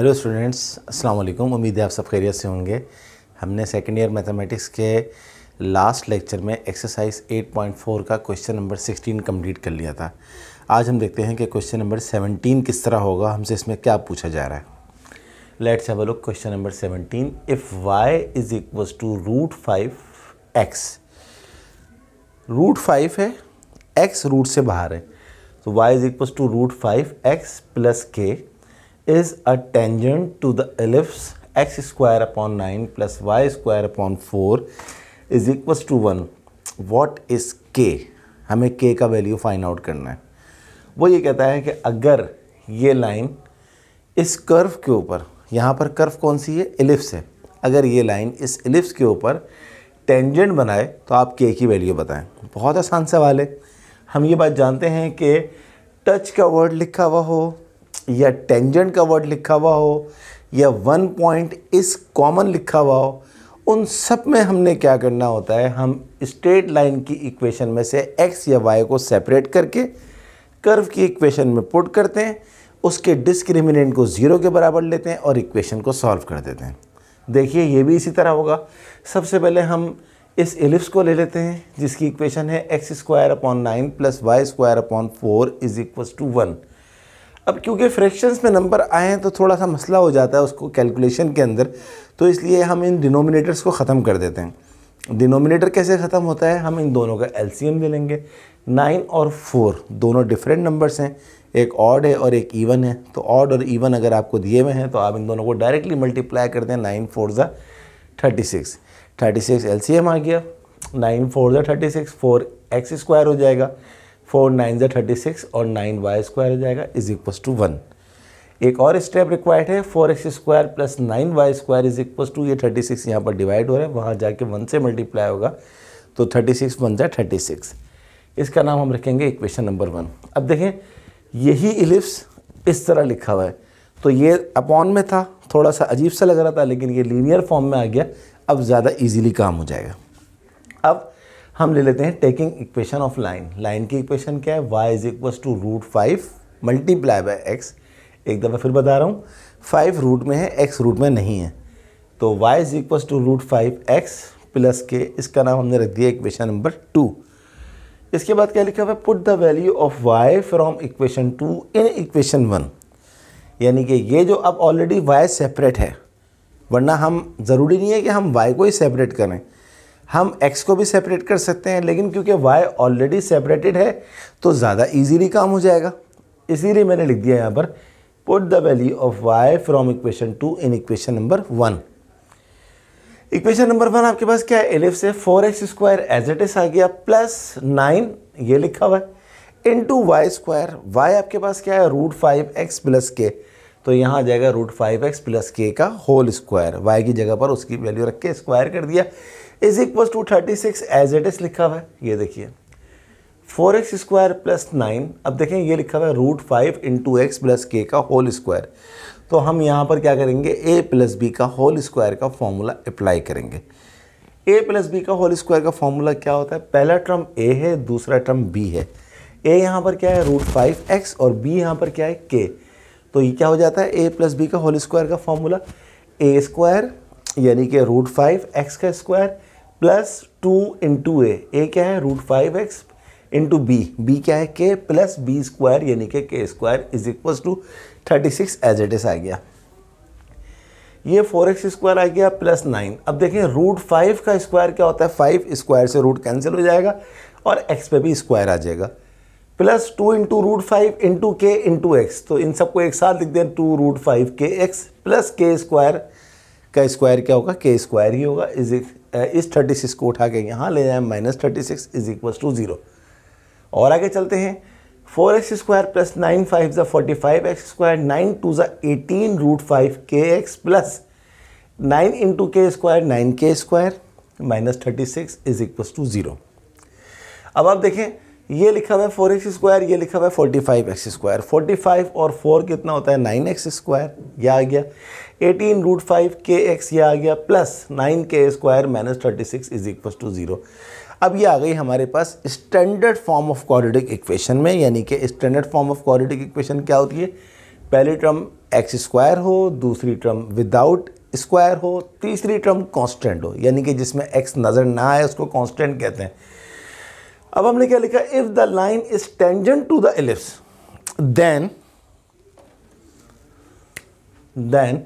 Hello students अस्सलाम वालेकुम उम्मीद है आप सब खैरियत से होंगे हमने सेकेंड ईयर मैथमेटिक्स के लास्ट लेक्चर में एक्सरसाइज 8.4 का क्वेश्चन नंबर 16 कंप्लीट कर लिया था आज हम देखते हैं कि क्वेश्चन नंबर 17 किस तरह होगा हमसे इसमें क्या पूछा जा रहा है let's have a look question number 17 if y is equal to root five x root five है एक्स रूट से बाहर है तो y is equal to root five x plus k is a tangent to the ellipse x square upon 9 plus y square upon 4 is equals to 1. What is k? हमें k का value find out करना है वो ये कहता है कि अगर ये लाइन इस कर्व के ऊपर यहाँ पर कर्व कौन सी है एलिप्स है अगर ये लाइन इस एलिप्स के ऊपर टेंजेंट बनाए तो आप के की वैल्यू बताएं बहुत आसान सवाल है हम ये बात जानते हैं कि टच का वर्ड लिखा हुआ हो या टेंजेंट का वर्ड लिखा हुआ हो या वन पॉइंट इस कॉमन लिखा हुआ हो उन सब में हमने क्या करना होता है हम स्ट्रेट लाइन की इक्वेशन में से एक्स या वाई को सेपरेट करके कर्व की इक्वेशन में पुट करते हैं उसके डिस्क्रिमिनेंट को ज़ीरो के बराबर लेते हैं और इक्वेशन को सॉल्व कर देते हैं देखिए ये भी इसी तरह होगा सबसे पहले हम इस एलिप्स को ले लेते हैं जिसकी इक्वेशन है x square upon nine plus y square upon four is equal to one अब क्योंकि फ्रैक्शंस में नंबर आए हैं तो थोड़ा सा मसला हो जाता है उसको कैलकुलेशन के अंदर तो इसलिए हम इन डिनोमिनेटर्स को ख़त्म कर देते हैं डिनोमिनेटर कैसे ख़त्म होता है हम इन दोनों का एलसीएम ले लेंगे नाइन और फोर दोनों डिफरेंट नंबर्स हैं एक ऑड है और एक ईवन है तो ऑड और ईवन अगर आपको दिए हुए हैं तो आप इन दोनों को डायरेक्टली मल्टीप्लाई कर दें नाइन फोर ज़ा thirty six thirty six L आ गया नाइन फोर ज़ा thirty six four x square हो जाएगा फोर नाइन जै थर्टी सिक्स और नाइन वाई स्क्वायर हो जाएगा इज इक्वस टू वन एक और स्टेप रिक्वायर्ड है four x square plus nine y square is equals to ये थर्टी सिक्स यहाँ पर डिवाइड हो रहा है वहाँ जाके वन से मल्टीप्लाई होगा तो थर्टी सिक्स वन जै थर्टी सिक्स इसका नाम हम रखेंगे इक्वेशन नंबर वन अब देखें यही इलिप्स इस तरह लिखा हुआ है तो ये अपॉन में था थोड़ा सा अजीब सा लग रहा था लेकिन ये लीनियर फॉर्म में आ गया अब ज़्यादा इजीली काम हो जाएगा अब हम ले लेते हैं taking equation of line line की इक्वेशन क्या है y is equal to root five multiply by x एक दफ़ा फिर बता रहा हूँ फाइव रूट में है एक्स रूट में नहीं है तो y is equal to root five x plus k इसका नाम हमने रख दिया इक्वेशन नंबर टू इसके बाद क्या लिखा हुआ है put the value of y from equation two in equation one यानी कि ये जो अब ऑलरेडी वाई सेपरेट है वरना हम ज़रूरी नहीं है कि हम वाई को ही सेपरेट करें हम x को भी सेपरेट कर सकते हैं लेकिन क्योंकि y ऑलरेडी सेपरेटेड है तो ज़्यादा इजीली काम हो जाएगा इसीलिए मैंने लिख दिया यहाँ पर put the value of y from equation two in equation number one equation number one आपके पास क्या है एलिफ से four x square as it is आ गया प्लस नाइन ये लिखा हुआ है into y square y आपके पास क्या है रूट फाइव एक्स प्लस के तो यहाँ आ जाएगा root five x plus k का होल स्क्वायर वाई की जगह पर उसकी वैल्यू रख के स्क्वायर कर दिया is equal to thirty six as it is लिखा हुआ है ये देखिए four x square plus nine अब देखें ये लिखा हुआ है root five into x plus k का होल स्क्वायर तो हम यहाँ पर क्या करेंगे ए प्लस बी का होल स्क्वायर का फॉर्मूला अप्लाई करेंगे ए प्लस बी का होल स्क्वायर का फॉर्मूला क्या होता है पहला टर्म ए है दूसरा टर्म बी है ए यहाँ पर क्या है रूट फाइव एक्स और बी यहाँ पर क्या है के तो ये क्या हो जाता है ए प्लस बी का होल स्क्वायर का फॉर्मूला ए स्क्वायर यानी कि रूट फाइव एक्स का square plus two into A A क्या है root five x into B B क्या है के प्लस बी स्क्वायर यानी कि k square is equal to thirty six as it is आ गया ये फोर एक्स स्क्वायर आ गया प्लस नाइन अब देखें रूट फाइव का स्क्वायर क्या होता है फाइव स्क्वायर से रूट कैंसिल हो जाएगा और एक्स पे भी स्क्वायर आ जाएगा plus two into root five into k into x तो इन सबको एक साथ लिख दें two root five k x plus k square का स्क्वायर क्या होगा के स्क्वायर ही होगा इज इस थर्टी सिक्स को उठा के यहाँ ले जाए minus thirty six is equal to zero और आगे चलते हैं four x square plus nine five ज़ा forty five x square nine two ज़ा eighteen root five k x plus nine into k square nine k square minus thirty six is equal to zero अब आप देखें ये लिखा हुआ है four x square ये लिखा हुआ है forty five x square forty five और फोर कितना होता है नाइन एक्स स्क्वायर यह आ गया eighteen root five k x यह आ गया plus nine k square minus thirty six is equal to zero अब ये आ गई हमारे पास standard form of quadratic equation में यानी कि standard form of quadratic equation क्या होती है पहली टर्म एक्स स्क्वायर हो दूसरी टर्म विदाउट स्क्वायर हो तीसरी टर्म कॉन्स्टेंट हो यानी कि जिसमें एक्स नज़र ना आए उसको कॉन्स्टेंट कहते हैं अब हमने क्या लिखा if the line is tangent to the ellipse then then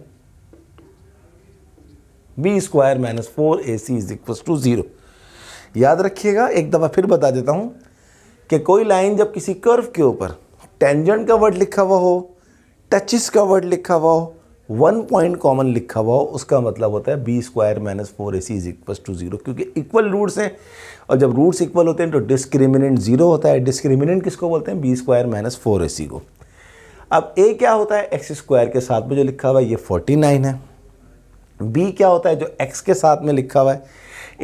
B square minus four A C is equal to zero याद रखिएगा एक दफ़ा फिर बता देता हूं कि कोई लाइन जब किसी कर्व के ऊपर टेंजेंट का वर्ड लिखा हुआ हो टचिस का वर्ड लिखा हुआ हो वन पॉइंट कॉमन लिखा हुआ हो उसका मतलब होता है B square minus four A C is equal to zero क्योंकि इक्वल रूट्स हैं और जब रूट्स इक्वल होते हैं तो डिस्क्रिमिनेंट जीरो होता है डिस्क्रिमिनेंट किसको बोलते हैं बी स्क्वायर माइनस फोर ए सी को अब ए क्या होता है एक्स स्क्वायर के साथ में जो लिखा हुआ है ये फोर्टी नाइन है बी क्या होता है जो एक्स के साथ में लिखा हुआ है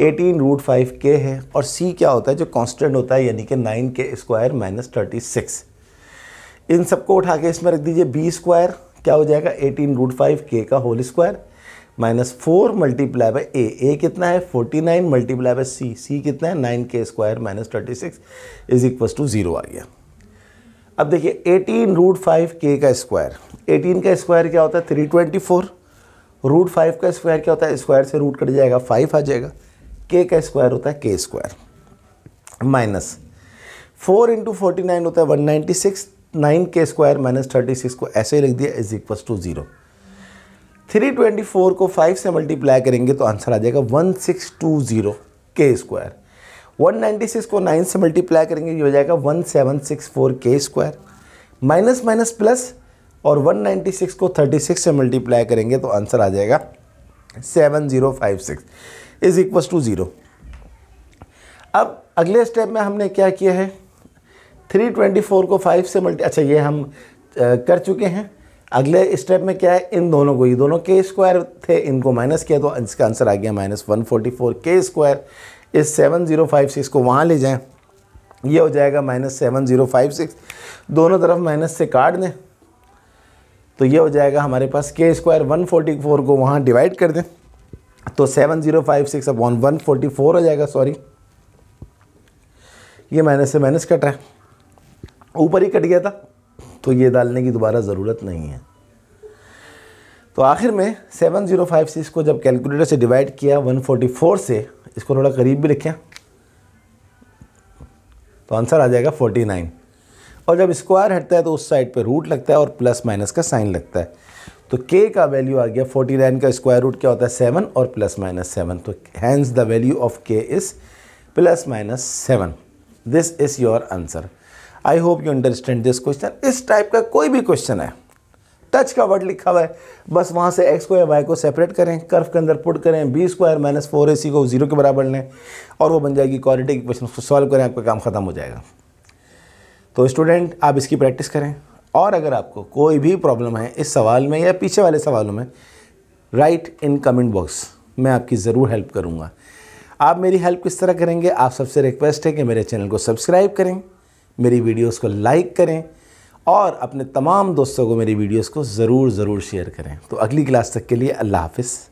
एटीन रूट फाइव के है और सी क्या होता है जो कॉन्स्टेंट होता है यानी कि nine k square minus thirty six इन सबको उठा के इसमें रख दीजिए बी स्क्वायर क्या हो जाएगा एटीन रूट फाइव के का whole square minus four multiply by a a कितना है forty nine multiply by c c कितना है nine k square minus thirty six is equal to zero आ गया अब देखिए एटीन रूट फाइव के का स्क्वायर एटीन का स्क्वायर क्या होता है three twenty four root five का स्क्वायर क्या होता है स्क्वायर से रूट कट जाएगा फाइव आ जाएगा के का स्क्वायर होता है k square minus four into forty nine होता है one ninety six nine k square minus thirty six को ऐसे ही लिख दिया is equal to zero three twenty four को फाइव से मल्टीप्लाई करेंगे तो आंसर आ जाएगा वन सिक्स टू ज़ीरो के स्क्वायर वन नाइन्टी सिक्स को नाइन से मल्टीप्लाई करेंगे ये हो जाएगा one seven six four k square minus minus plus और वन नाइन्टी सिक्स को थर्टी सिक्स से मल्टीप्लाई करेंगे तो आंसर आ जाएगा seven zero five six is equals to zero अब अगले स्टेप में हमने क्या किया है थ्री ट्वेंटी फोर को फाइव से मल्टी अच्छा ये हम कर चुके हैं अगले स्टेप में क्या है इन दोनों को ये दोनों के स्क्वायर थे इनको माइनस किया तो इसका आंसर आ गया minus one forty four k square इस सेवन ज़ीरो फाइव सिक्स को वहाँ ले जाएं ये हो जाएगा minus seven zero five six दोनों तरफ माइनस से काट दें तो ये हो जाएगा हमारे पास के स्क्वायर वन फोर्टी फोर को वहाँ डिवाइड कर दें तो seven zero five six one one forty four हो जाएगा सॉरी ये माइनस से माइनस कट रहा है ऊपर ही कट गया था तो ये डालने की दोबारा ज़रूरत नहीं है तो आखिर में oh से इसको जब कैलकुलेटर से डिवाइड किया 144 से इसको थोड़ा करीब भी लिखें तो आंसर आ जाएगा 49 और जब स्क्वायर हटता है तो उस साइड पे रूट लगता है और प्लस माइनस का साइन लगता है तो के का वैल्यू आ गया 49 का स्क्वायर रूट क्या होता है सेवन और प्लस माइनस सेवन तो hence the value of k is plus minus seven this is your answer I hope you understand this question इस टाइप का कोई भी क्वेश्चन है टच का वर्ड लिखा हुआ है बस वहाँ से एक्स को या वाई को सेपरेट करें कर्व के अंदर पुट करें बी स्क्वायर माइनस फोर ए सी को जीरो के बराबर लें और वो बन जाएगी क्वालिटी की क्वेश्चन उसको सॉल्व करें आपका काम ख़त्म हो जाएगा तो स्टूडेंट आप इसकी प्रैक्टिस करें और अगर आपको कोई भी प्रॉब्लम है इस सवाल में या पीछे वाले सवालों में राइट इन कमेंट बॉक्स मैं आपकी ज़रूर हेल्प करूँगा आप मेरी हेल्प किस तरह करेंगे आप सबसे रिक्वेस्ट है कि मेरे चैनल को सब्सक्राइब करें मेरी वीडियोस को लाइक करें और अपने तमाम दोस्तों को मेरी वीडियोस को ज़रूर ज़रूर शेयर करें तो अगली क्लास तक के लिए अल्लाह हाफिज़